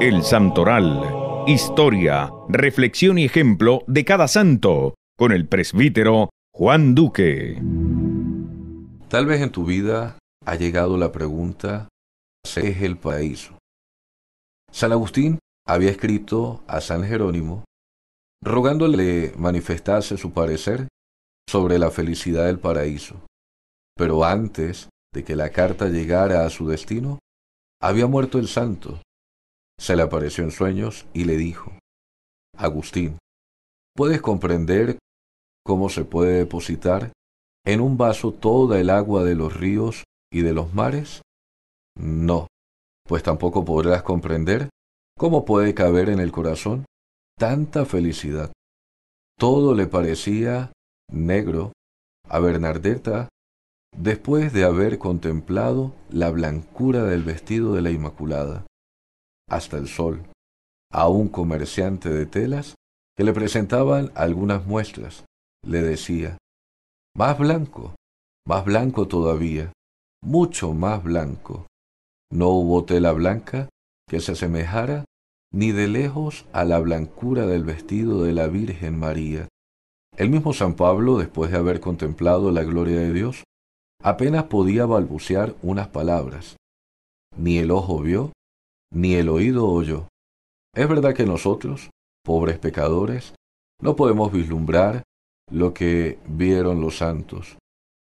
El Santoral. Historia, reflexión y ejemplo de cada santo, con el presbítero Juan Duque. Tal vez en tu vida ha llegado la pregunta, ¿qué es el paraíso? San Agustín había escrito a San Jerónimo rogándole manifestase su parecer sobre la felicidad del paraíso. Pero antes de que la carta llegara a su destino, había muerto el santo se le apareció en sueños y le dijo, Agustín, ¿puedes comprender cómo se puede depositar en un vaso toda el agua de los ríos y de los mares? No, pues tampoco podrás comprender cómo puede caber en el corazón tanta felicidad. Todo le parecía negro a Bernardeta después de haber contemplado la blancura del vestido de la Inmaculada hasta el sol, a un comerciante de telas que le presentaban algunas muestras. Le decía, más blanco, más blanco todavía, mucho más blanco. No hubo tela blanca que se asemejara ni de lejos a la blancura del vestido de la Virgen María. El mismo San Pablo, después de haber contemplado la gloria de Dios, apenas podía balbucear unas palabras. Ni el ojo vio, ni el oído oyó. Es verdad que nosotros, pobres pecadores, no podemos vislumbrar lo que vieron los santos,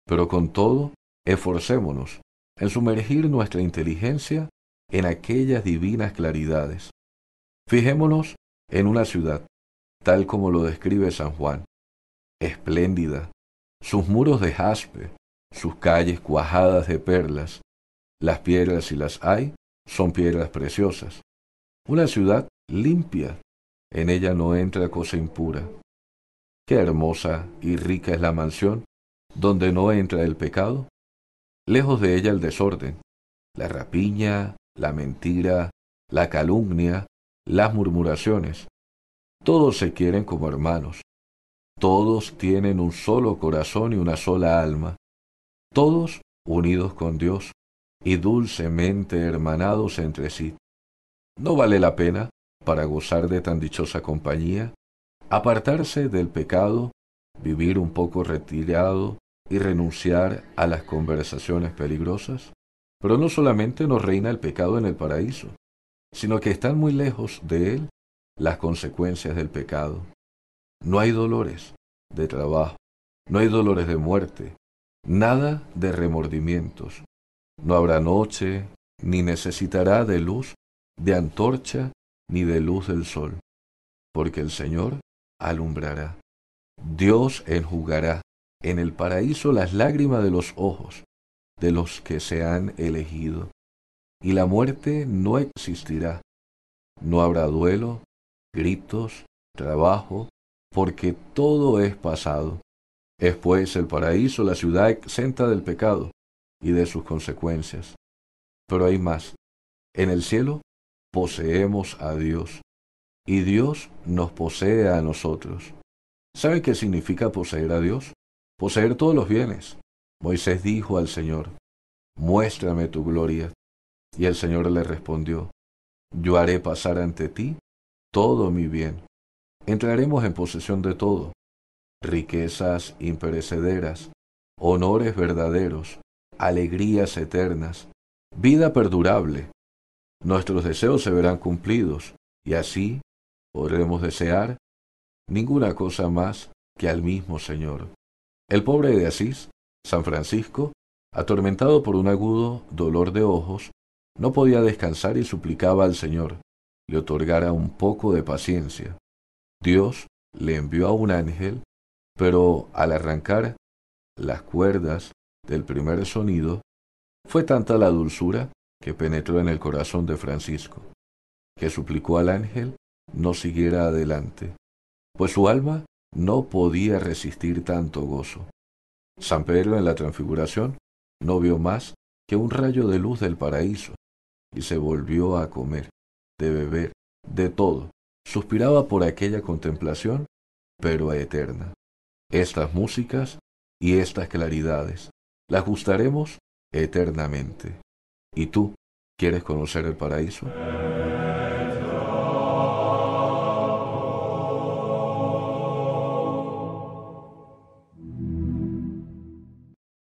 pero con todo, esforcémonos en sumergir nuestra inteligencia en aquellas divinas claridades. Fijémonos en una ciudad, tal como lo describe San Juan, espléndida, sus muros de jaspe, sus calles cuajadas de perlas, las piedras si las hay, son piedras preciosas. Una ciudad limpia, en ella no entra cosa impura. Qué hermosa y rica es la mansión, donde no entra el pecado. Lejos de ella el desorden, la rapiña, la mentira, la calumnia, las murmuraciones. Todos se quieren como hermanos. Todos tienen un solo corazón y una sola alma. Todos unidos con Dios y dulcemente hermanados entre sí. No vale la pena, para gozar de tan dichosa compañía, apartarse del pecado, vivir un poco retirado y renunciar a las conversaciones peligrosas. Pero no solamente nos reina el pecado en el paraíso, sino que están muy lejos de él las consecuencias del pecado. No hay dolores de trabajo, no hay dolores de muerte, nada de remordimientos, no habrá noche, ni necesitará de luz, de antorcha, ni de luz del sol, porque el Señor alumbrará. Dios enjugará en el paraíso las lágrimas de los ojos de los que se han elegido, y la muerte no existirá. No habrá duelo, gritos, trabajo, porque todo es pasado. Es pues el paraíso la ciudad exenta del pecado, y de sus consecuencias. Pero hay más. En el cielo poseemos a Dios y Dios nos posee a nosotros. ¿Sabe qué significa poseer a Dios? Poseer todos los bienes. Moisés dijo al Señor, muéstrame tu gloria. Y el Señor le respondió, yo haré pasar ante ti todo mi bien. Entraremos en posesión de todo, riquezas imperecederas, honores verdaderos, alegrías eternas, vida perdurable. Nuestros deseos se verán cumplidos, y así podremos desear ninguna cosa más que al mismo Señor. El pobre de Asís, San Francisco, atormentado por un agudo dolor de ojos, no podía descansar y suplicaba al Señor le otorgara un poco de paciencia. Dios le envió a un ángel, pero al arrancar las cuerdas del primer sonido, fue tanta la dulzura que penetró en el corazón de Francisco, que suplicó al ángel no siguiera adelante, pues su alma no podía resistir tanto gozo. San Pedro en la transfiguración no vio más que un rayo de luz del paraíso, y se volvió a comer, de beber, de todo. Suspiraba por aquella contemplación, pero eterna. Estas músicas y estas claridades, la ajustaremos eternamente. ¿Y tú quieres conocer el paraíso?